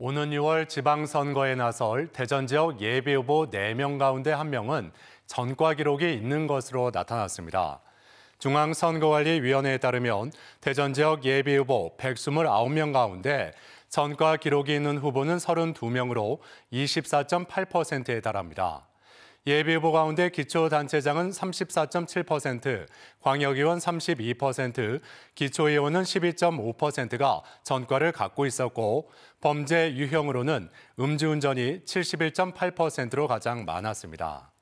오는 6월 지방선거에 나설 대전 지역 예비후보 4명 가운데 1명은 전과 기록이 있는 것으로 나타났습니다. 중앙선거관리위원회에 따르면 대전 지역 예비후보 129명 가운데 전과 기록이 있는 후보는 32명으로 24.8%에 달합니다. 예비 후보 가운데 기초단체장은 34.7%, 광역의원 32%, 기초의원은 12.5%가 전과를 갖고 있었고 범죄 유형으로는 음주운전이 71.8%로 가장 많았습니다.